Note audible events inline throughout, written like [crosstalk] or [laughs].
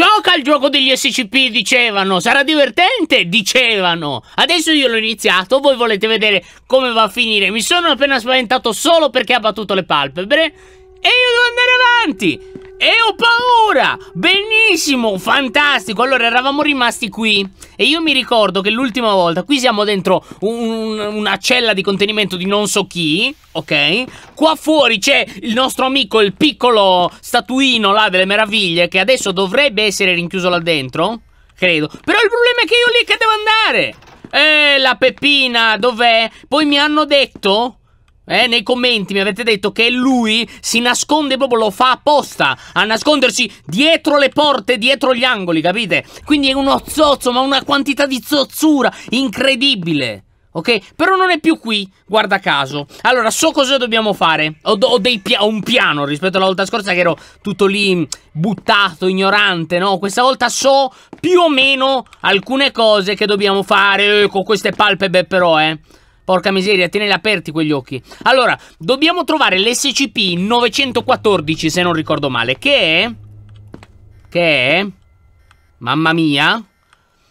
Gioca al gioco degli SCP, dicevano. Sarà divertente, dicevano. Adesso io l'ho iniziato, voi volete vedere come va a finire. Mi sono appena spaventato solo perché ha battuto le palpebre. E io devo andare avanti! E ho paura! Benissimo, fantastico! Allora, eravamo rimasti qui e io mi ricordo che l'ultima volta, qui siamo dentro un, una cella di contenimento di non so chi, ok? Qua fuori c'è il nostro amico, il piccolo statuino là delle meraviglie, che adesso dovrebbe essere rinchiuso là dentro, credo. Però il problema è che io lì che devo andare! Eh, la Peppina, dov'è? Poi mi hanno detto eh, nei commenti mi avete detto che lui si nasconde proprio, lo fa apposta a nascondersi dietro le porte, dietro gli angoli, capite? Quindi è uno zozzo, ma una quantità di zozzura incredibile. Ok? Però non è più qui, guarda caso. Allora, so cosa dobbiamo fare. Ho, ho, pia ho un piano rispetto alla volta scorsa che ero tutto lì buttato, ignorante, no? Questa volta so più o meno alcune cose che dobbiamo fare eh, con queste palpebre però, eh. Porca miseria, tieneli aperti quegli occhi. Allora, dobbiamo trovare l'SCP 914, se non ricordo male, che è... Che è... Mamma mia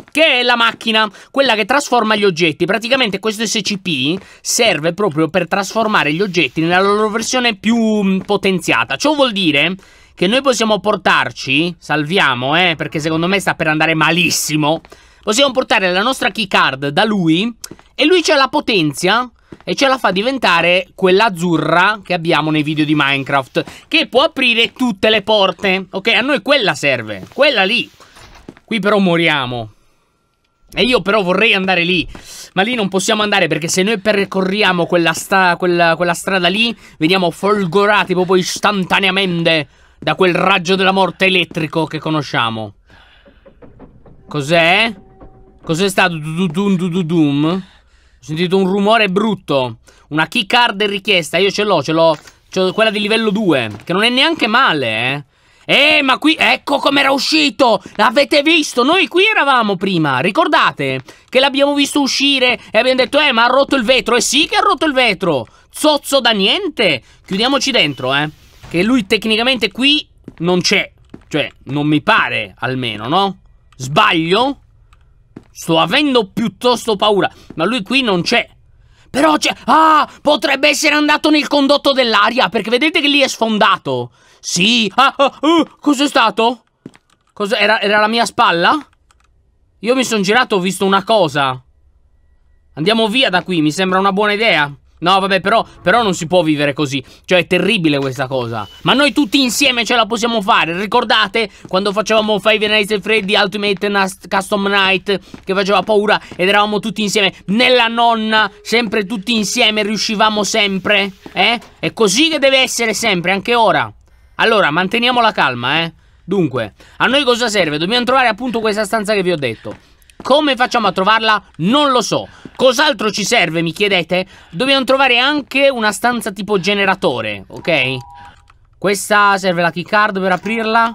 che è la macchina, quella che trasforma gli oggetti. Praticamente questo SCP serve proprio per trasformare gli oggetti nella loro versione più mm, potenziata. Ciò vuol dire che noi possiamo portarci, salviamo, eh, perché secondo me sta per andare malissimo, Possiamo portare la nostra keycard da lui e lui ce la potenzia e ce la fa diventare quella azzurra che abbiamo nei video di Minecraft che può aprire tutte le porte. Ok, a noi quella serve, quella lì. Qui però moriamo. E io però vorrei andare lì, ma lì non possiamo andare perché se noi percorriamo quella, sta, quella, quella strada lì, veniamo folgorati proprio istantaneamente da quel raggio della morte elettrico che conosciamo. Cos'è? Cos'è stato? Dudum, -dum? Ho sentito un rumore brutto. Una key card richiesta. Io ce l'ho, ce l'ho. Quella di livello 2. Che non è neanche male, eh. Eh, ma qui, ecco com'era uscito! L'avete visto? Noi qui eravamo prima, ricordate? Che l'abbiamo visto uscire e abbiamo detto, eh, ma ha rotto il vetro. E eh sì che ha rotto il vetro! Zozzo da niente! Chiudiamoci dentro, eh. Che lui tecnicamente qui non c'è. Cioè, non mi pare, almeno, no? Sbaglio? Sto avendo piuttosto paura, ma lui qui non c'è. Però c'è... Ah! Potrebbe essere andato nel condotto dell'aria, perché vedete che lì è sfondato. Sì! Ah! ah uh, cos'è stato? Cos era, era la mia spalla? Io mi sono girato, ho visto una cosa. Andiamo via da qui, mi sembra una buona idea. No, vabbè, però, però, non si può vivere così. Cioè, è terribile questa cosa. Ma noi tutti insieme ce la possiamo fare. Ricordate quando facevamo Five Nights at Freddy Ultimate Custom Night che faceva paura ed eravamo tutti insieme nella nonna, sempre tutti insieme, riuscivamo sempre, eh? È così che deve essere sempre, anche ora. Allora, manteniamo la calma, eh? Dunque, a noi cosa serve? Dobbiamo trovare appunto questa stanza che vi ho detto. Come facciamo a trovarla? Non lo so. Cos'altro ci serve, mi chiedete? Dobbiamo trovare anche una stanza tipo generatore, ok? Questa serve la keycard per aprirla.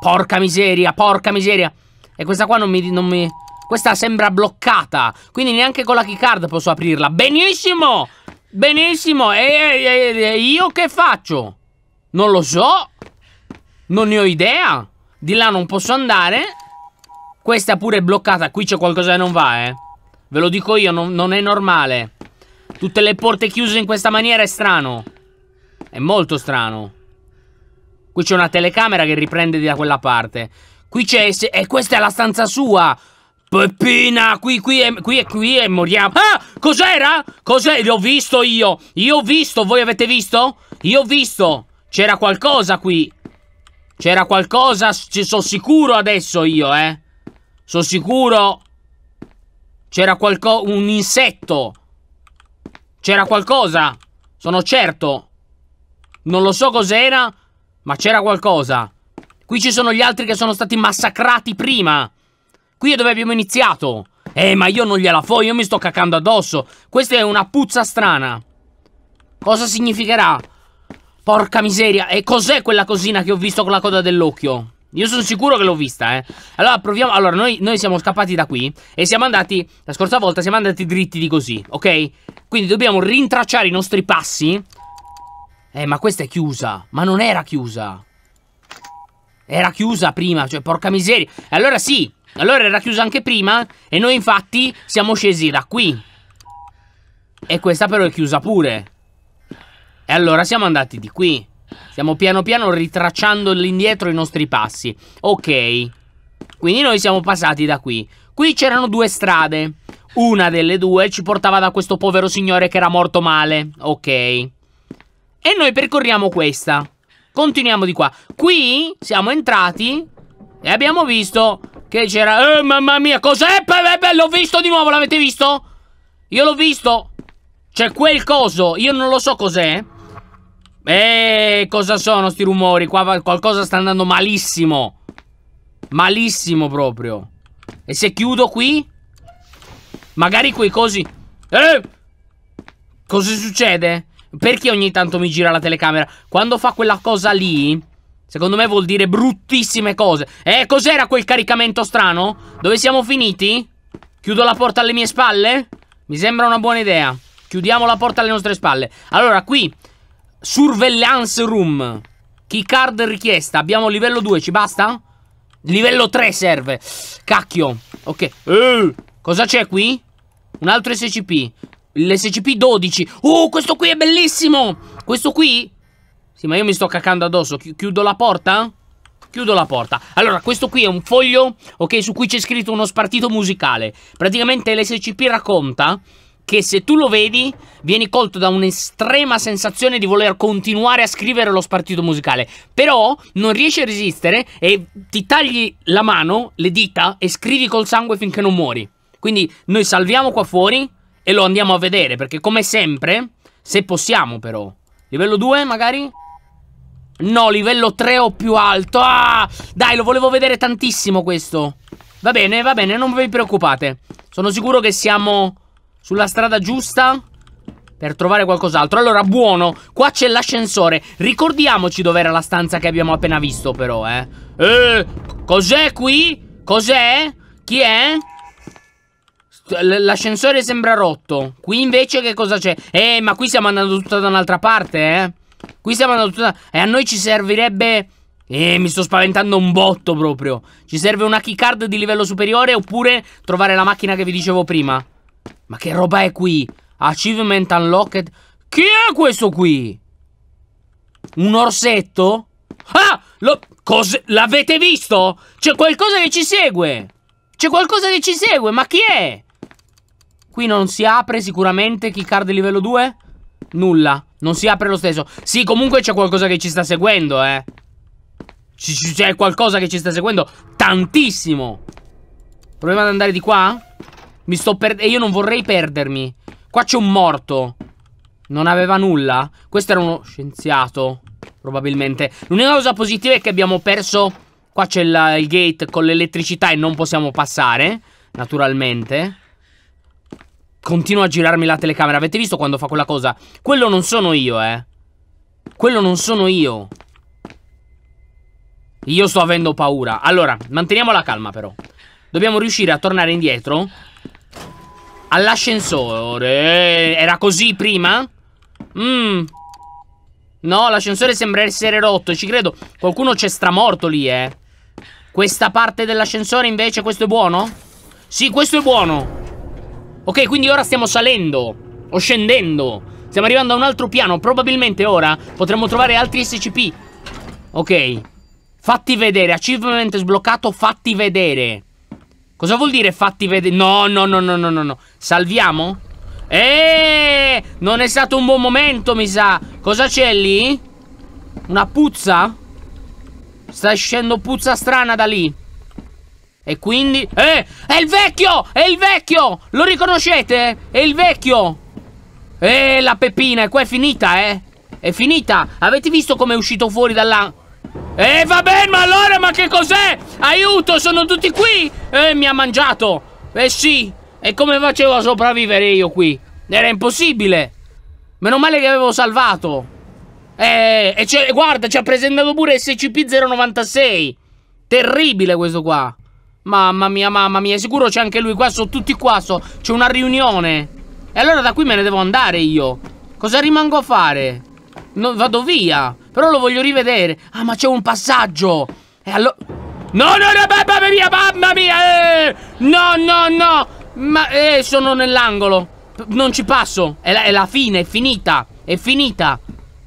Porca miseria, porca miseria. E questa qua non mi... Non mi... Questa sembra bloccata. Quindi neanche con la keycard posso aprirla. Benissimo! Benissimo! E, e, e io che faccio? Non lo so. Non ne ho idea. Di là non posso andare. Questa pure è bloccata. Qui c'è qualcosa che non va, eh. Ve lo dico io, non, non è normale. Tutte le porte chiuse in questa maniera è strano. È molto strano. Qui c'è una telecamera che riprende da quella parte. Qui c'è... E questa è la stanza sua! Peppina, qui, qui, e, qui, e, qui e moriamo. Ah, cos'era? Cos'è? L'ho visto io. Io ho visto, voi avete visto? Io ho visto. C'era qualcosa qui. C'era qualcosa, ci sono sicuro adesso io, eh. Sono sicuro. C'era qualcosa. Un insetto. C'era qualcosa. Sono certo. Non lo so cos'era, ma c'era qualcosa. Qui ci sono gli altri che sono stati massacrati prima. Qui è dove abbiamo iniziato. Eh, ma io non gliela fo, io mi sto cacando addosso. Questa è una puzza strana. Cosa significherà? Porca miseria. E cos'è quella cosina che ho visto con la coda dell'occhio? Io sono sicuro che l'ho vista, eh. Allora proviamo. Allora, noi, noi, siamo scappati da qui e siamo andati. La scorsa volta siamo andati dritti di così, ok? Quindi dobbiamo rintracciare i nostri passi. Eh, ma questa è chiusa. Ma non era chiusa. Era chiusa prima, cioè, porca miseria. Allora sì, allora era chiusa anche prima e noi infatti siamo scesi da qui. E questa però è chiusa pure. E allora siamo andati di qui. Stiamo piano piano ritracciando all'indietro i nostri passi. Ok. Quindi noi siamo passati da qui. Qui c'erano due strade. Una delle due ci portava da questo povero signore che era morto male. Ok. E noi percorriamo questa. Continuiamo di qua. Qui siamo entrati e abbiamo visto che c'era... Eh, mamma mia, cos'è? L'ho visto di nuovo, l'avete visto? Io l'ho visto. C'è quel coso, io non lo so cos'è. Eeeh, cosa sono sti rumori? Qua qualcosa sta andando malissimo. Malissimo proprio. E se chiudo qui? Magari quei cosi... Eeeh Cosa succede? Perché ogni tanto mi gira la telecamera? Quando fa quella cosa lì... Secondo me vuol dire bruttissime cose. Eh, cos'era quel caricamento strano? Dove siamo finiti? Chiudo la porta alle mie spalle? Mi sembra una buona idea. Chiudiamo la porta alle nostre spalle. Allora, qui Surveillance room. Keycard richiesta. Abbiamo livello 2, ci basta? Livello 3 serve. Cacchio. Ok. Eh, cosa c'è qui? Un altro SCP. L'SCP 12. Oh, questo qui è bellissimo. Questo qui? Sì, ma io mi sto cacando addosso. Chi chiudo la porta? Chiudo la porta. Allora, questo qui è un foglio, ok, su cui c'è scritto uno spartito musicale. Praticamente l'SCP racconta che se tu lo vedi vieni colto da un'estrema sensazione di voler continuare a scrivere lo spartito musicale, però non riesci a resistere e ti tagli la mano, le dita e scrivi col sangue finché non muori. Quindi noi salviamo qua fuori e lo andiamo a vedere, perché come sempre, se possiamo però, livello 2 magari? No, livello 3 o più alto. Ah, dai, lo volevo vedere tantissimo questo. Va bene, va bene, non vi preoccupate. Sono sicuro che siamo sulla strada giusta? Per trovare qualcos'altro. Allora, buono. Qua c'è l'ascensore. Ricordiamoci dov'era la stanza che abbiamo appena visto, però, eh. Eh, cos'è qui? Cos'è? Chi è? L'ascensore sembra rotto. Qui invece che cosa c'è? Eh, ma qui stiamo andando tutta da un'altra parte, eh. Qui stiamo andando tutta... E a noi ci servirebbe... Eh, mi sto spaventando un botto proprio. Ci serve una keycard di livello superiore oppure trovare la macchina che vi dicevo prima. Ma che roba è qui? Achievement Unlocked. Chi è questo qui? Un orsetto? Ah! L'avete visto? C'è qualcosa che ci segue. C'è qualcosa che ci segue. Ma chi è? Qui non si apre sicuramente keycard livello 2? Nulla. Non si apre lo stesso. Sì, comunque c'è qualcosa che ci sta seguendo, eh. C'è qualcosa che ci sta seguendo. Tantissimo. Proviamo ad andare di qua? Mi sto perdendo. E io non vorrei perdermi. Qua c'è un morto. Non aveva nulla. Questo era uno scienziato. Probabilmente. L'unica cosa positiva è che abbiamo perso... Qua c'è il, il gate con l'elettricità e non possiamo passare. Naturalmente. Continua a girarmi la telecamera. Avete visto quando fa quella cosa? Quello non sono io, eh. Quello non sono io. Io sto avendo paura. Allora, manteniamo la calma però. Dobbiamo riuscire a tornare indietro All'ascensore. Era così prima? Mmm. No, l'ascensore sembra essere rotto, ci credo. Qualcuno c'è stramorto lì, eh. Questa parte dell'ascensore invece, questo è buono? Sì, questo è buono. Ok, quindi ora stiamo salendo. O scendendo. Stiamo arrivando a un altro piano. Probabilmente ora potremmo trovare altri SCP. Ok. Fatti vedere. Achievement sbloccato, fatti vedere. Cosa vuol dire fatti vedere? No, no, no, no, no, no, no. Salviamo? Eeeh, non è stato un buon momento, mi sa. Cosa c'è lì? Una puzza? Sta uscendo puzza strana da lì. E quindi... Eh, è il vecchio! È il vecchio! Lo riconoscete? È il vecchio! Eh, la pepina, e qua è finita, eh. È finita. Avete visto come è uscito fuori dalla... Eh, va bene, ma allora, ma che cos'è? Aiuto, sono tutti qui! Eh, mi ha mangiato! Eh sì! E come facevo a sopravvivere io qui? Era impossibile! Meno male che avevo salvato! Eh, e guarda, ci ha presentato pure SCP-096! Terribile questo qua! Mamma mia, mamma mia, sicuro c'è anche lui qua, sono tutti qua, so, c'è una riunione! E allora da qui me ne devo andare io! Cosa rimango a fare? Non vado via. Però lo voglio rivedere. Ah, ma c'è un passaggio. E allora... No, no, no, mamma mia, mamma mia! Eh! No, no, no! Ma eh, sono nell'angolo. Non ci passo. È la, è la, fine, è finita. È finita.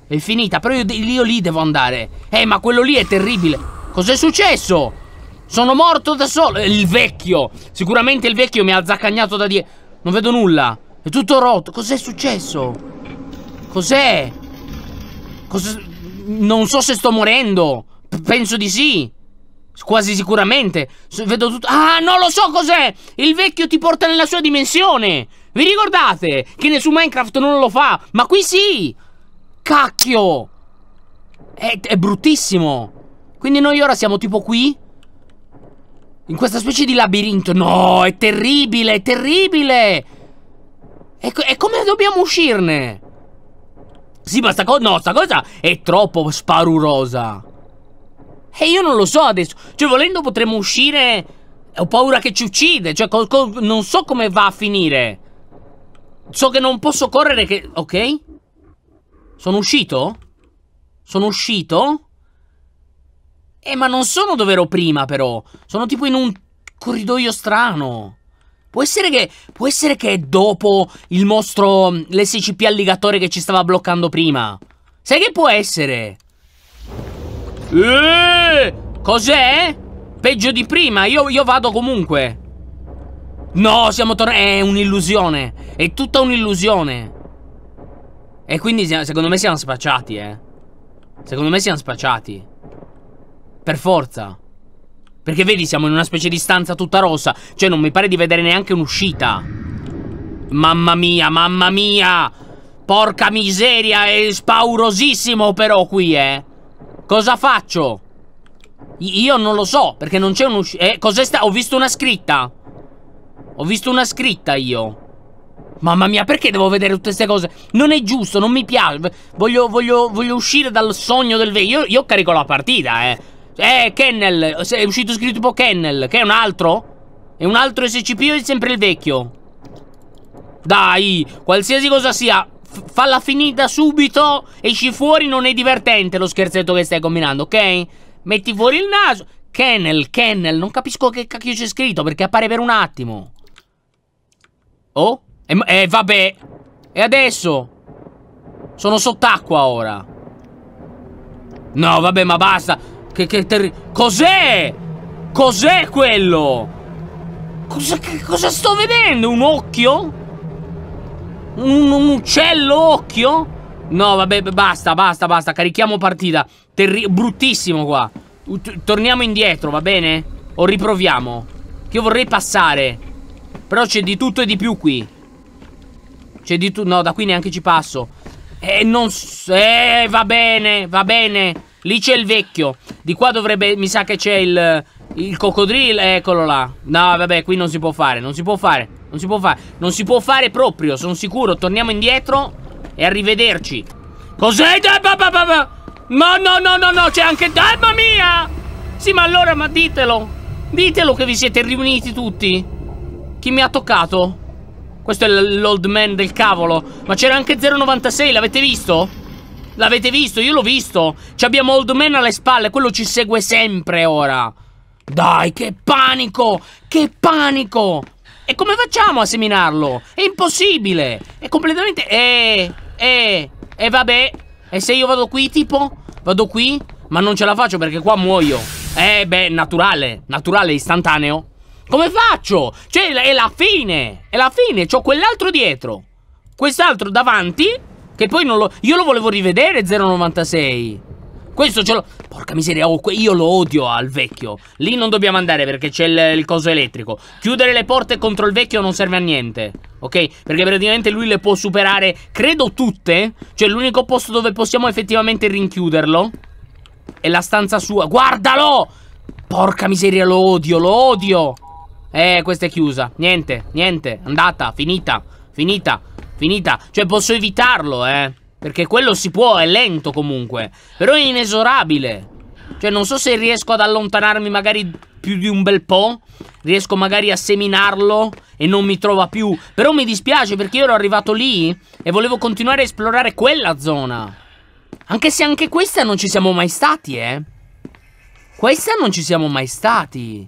È finita. Però io, io lì devo andare. Eh, ma quello lì è terribile. Cos'è successo? Sono morto da solo. Eh, il vecchio. Sicuramente il vecchio mi ha zaccagnato da dietro. Non vedo nulla. È tutto rotto. Cos'è successo? Cos'è? Cosa... Non so se sto morendo. P penso di sì. Quasi sicuramente. Vedo tutto. Ah, non lo so cos'è! Il vecchio ti porta nella sua dimensione! Vi ricordate? Che nessun Minecraft non lo fa, ma qui sì! Cacchio! È, è bruttissimo! Quindi noi ora siamo tipo qui? In questa specie di labirinto. No, è terribile, è terribile! E, ecco, e come dobbiamo uscirne? Sì, ma sta cosa... No, sta cosa è troppo sparurosa. E io non lo so adesso. Cioè, volendo potremmo uscire... Ho paura che ci uccide. Cioè, col, col, non so come va a finire. So che non posso correre che... Ok? Sono uscito? Sono uscito? Eh, ma non sono dove ero prima, però. Sono tipo in un corridoio strano. Può essere, che, può essere che è dopo il mostro, mm, l'SCP alligatore che ci stava bloccando prima. Sai che può essere? Eeeh, cos'è? Peggio di prima, io, io vado comunque. No, siamo tornati... È un'illusione. È tutta un'illusione. E quindi secondo me siamo spacciati, eh. Secondo me siamo spacciati. Per forza. Perché vedi, siamo in una specie di stanza tutta rossa. Cioè, non mi pare di vedere neanche un'uscita. Mamma mia, mamma mia! Porca miseria, è spaurosissimo però qui, eh! Cosa faccio? io non lo so, perché non c'è un'uscita... Eh, cos'è sta... Ho visto una scritta! Ho visto una scritta io! Mamma mia, perché devo vedere tutte queste cose? Non è giusto, non mi piace. Voglio, voglio, voglio uscire dal sogno del vecchio. Io, io carico la partita, eh. Eh, Kennel, è uscito scritto tipo Kennel, che è un altro? È un altro SCP o è sempre il vecchio? Dai, qualsiasi cosa sia, falla finita subito, esci fuori, non è divertente lo scherzetto che stai combinando, ok? Metti fuori il naso. Kennel, Kennel, non capisco che cacchio c'è scritto perché appare per un attimo. Oh? E, eh, eh, vabbè. E adesso? Sono sott'acqua ora. No, vabbè, ma basta. Che, che terri... Cos'è? Cos'è quello? Cosa, che, cosa sto vedendo? Un occhio? Un, un uccello occhio? No, vabbè, basta, basta, basta. Carichiamo partita. Terri bruttissimo qua. U torniamo indietro, va bene? O riproviamo. Che io vorrei passare. Però c'è di tutto e di più qui. C'è di tutto... No, da qui neanche ci passo. Eh, non... so. Eh, va bene, va bene. Lì c'è il vecchio. Di qua dovrebbe. Mi sa che c'è il. Il coccodrillo. Eccolo là. No, vabbè, qui non si può fare. Non si può fare. Non si può fare. Non si può fare proprio. Sono sicuro. Torniamo indietro. E arrivederci. Cos'è? No, no, no, no, no. C'è anche. Mamma mia! Sì, ma allora, ma ditelo. Ditelo che vi siete riuniti tutti. Chi mi ha toccato? Questo è l'old man del cavolo. Ma c'era anche 096, l'avete visto? L'avete visto? Io l'ho visto. Ci abbiamo Old Man alle spalle. Quello ci segue sempre ora. Dai, che panico! Che panico! E come facciamo a seminarlo? È impossibile! È completamente... E... Eh, eh, eh, vabbè. E se io vado qui, tipo? Vado qui? Ma non ce la faccio perché qua muoio. Eh, beh, naturale. Naturale, istantaneo. Come faccio? Cioè, è la fine. È la fine. C'ho quell'altro dietro. Quest'altro davanti che poi non lo... Io lo volevo rivedere 096. Questo ce l'ho... Porca miseria, oh, io lo odio al vecchio. Lì non dobbiamo andare perché c'è il, il, coso elettrico. Chiudere le porte contro il vecchio non serve a niente. Ok? Perché praticamente lui le può superare, credo tutte. Cioè l'unico posto dove possiamo effettivamente rinchiuderlo è la stanza sua. Guardalo! Porca miseria, lo odio, lo odio. Eh, questa è chiusa. Niente, niente. Andata, finita, finita. Finita. Cioè, posso evitarlo, eh. Perché quello si può, è lento comunque. Però è inesorabile. Cioè, non so se riesco ad allontanarmi magari più di un bel po'. Riesco magari a seminarlo e non mi trova più. Però mi dispiace perché io ero arrivato lì e volevo continuare a esplorare quella zona. Anche se anche questa non ci siamo mai stati, eh. Questa non ci siamo mai stati.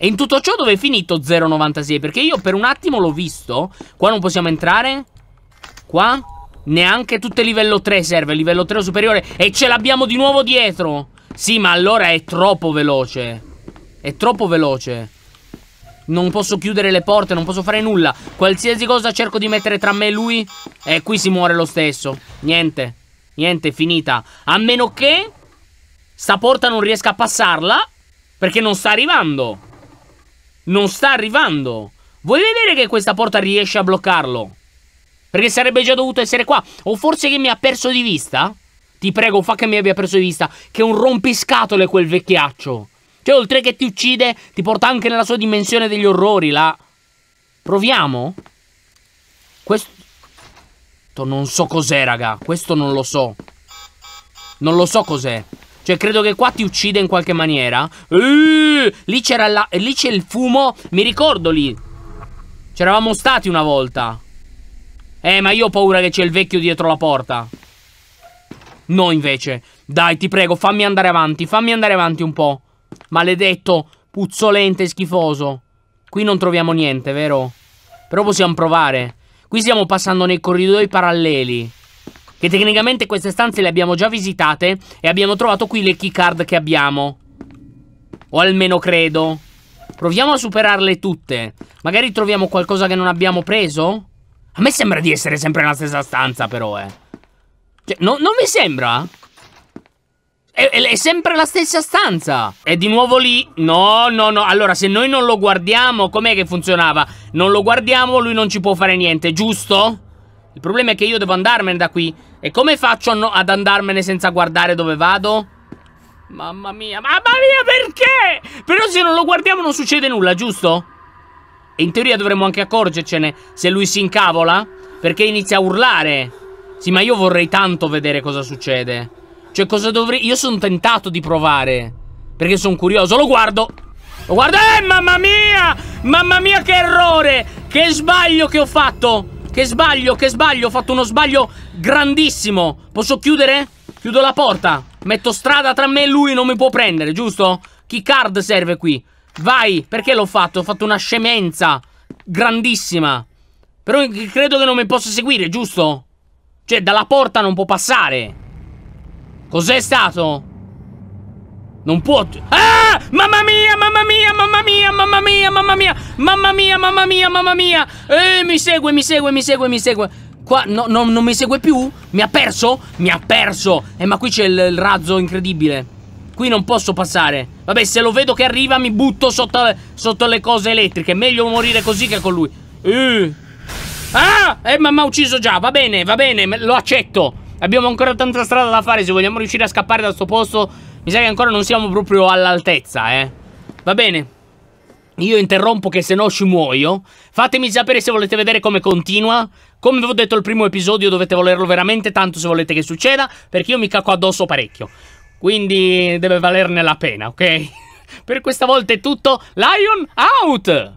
E in tutto ciò dove è finito 0,96? Perché io per un attimo l'ho visto. Qua non possiamo entrare. Qua. Neanche tutte livello 3 serve. Livello 3 o superiore. E ce l'abbiamo di nuovo dietro. Sì, ma allora è troppo veloce. È troppo veloce. Non posso chiudere le porte, non posso fare nulla. Qualsiasi cosa cerco di mettere tra me e lui. E eh, qui si muore lo stesso. Niente. Niente, è finita. A meno che... Sta porta non riesca a passarla. Perché non sta arrivando non sta arrivando. Vuoi vedere che questa porta riesce a bloccarlo? Perché sarebbe già dovuto essere qua. O forse che mi ha perso di vista? Ti prego, fa che mi abbia perso di vista. Che è un rompiscatole quel vecchiaccio. Cioè, oltre che ti uccide, ti porta anche nella sua dimensione degli orrori, là. Proviamo? Questo... Non so cos'è, raga. Questo non lo so. Non lo so cos'è. Cioè, credo che qua ti uccida in qualche maniera. lì c'era la... Lì c'è il fumo. Mi ricordo lì. C'eravamo stati una volta. Eh, ma io ho paura che c'è il vecchio dietro la porta. No, invece. Dai, ti prego, fammi andare avanti. Fammi andare avanti un po'. Maledetto, puzzolente, schifoso. Qui non troviamo niente, vero? Però possiamo provare. Qui stiamo passando nei corridoi paralleli. Che tecnicamente queste stanze le abbiamo già visitate e abbiamo trovato qui le keycard che abbiamo. O almeno credo. Proviamo a superarle tutte. Magari troviamo qualcosa che non abbiamo preso? A me sembra di essere sempre nella stessa stanza però, eh. Cioè, no, non mi sembra? È, è, è, sempre la stessa stanza. È di nuovo lì. No, no, no. Allora, se noi non lo guardiamo, com'è che funzionava? Non lo guardiamo, lui non ci può fare niente, giusto? Il problema è che io devo andarmene da qui. E come faccio no ad andarmene senza guardare dove vado? Mamma mia, mamma mia, perché? Però se non lo guardiamo non succede nulla, giusto? E in teoria dovremmo anche accorgercene se lui si incavola, perché inizia a urlare. Sì, ma io vorrei tanto vedere cosa succede. Cioè, cosa dovrei... Io sono tentato di provare, perché sono curioso. Lo guardo. Lo guardo. Eh, mamma mia! Mamma mia, che errore! Che sbaglio che ho fatto! Che sbaglio, che sbaglio, ho fatto uno sbaglio grandissimo. Posso chiudere? Chiudo la porta. Metto strada tra me e lui, non mi può prendere, giusto? card serve qui. Vai, perché l'ho fatto? Ho fatto una scemenza grandissima. Però credo che non mi possa seguire, giusto? Cioè, dalla porta non può passare. Cos'è stato? Non può... Ah! Mamma mia, mamma mia, mamma mia, mamma mia, mamma mia, mamma mia, mamma mia, mamma mia. Eh, mi segue, mi segue, mi segue, mi segue. Qua no, no, non mi segue più? Mi ha perso? Mi ha perso. Eh, ma qui c'è il, il, razzo incredibile. Qui non posso passare. Vabbè, se lo vedo che arriva mi butto sotto, sotto le cose elettriche. Meglio morire così che con lui. Eh. Ah! Eh, ma mi ha ucciso già. Va bene, va bene, lo accetto. Abbiamo ancora tanta strada da fare se vogliamo riuscire a scappare da questo posto mi sa che ancora non siamo proprio all'altezza, eh. Va bene. Io interrompo che se no ci muoio. Fatemi sapere se volete vedere come continua. Come vi ho detto il primo episodio dovete volerlo veramente tanto se volete che succeda. Perché io mi cacco addosso parecchio. Quindi deve valerne la pena, ok? [laughs] per questa volta è tutto. Lion out!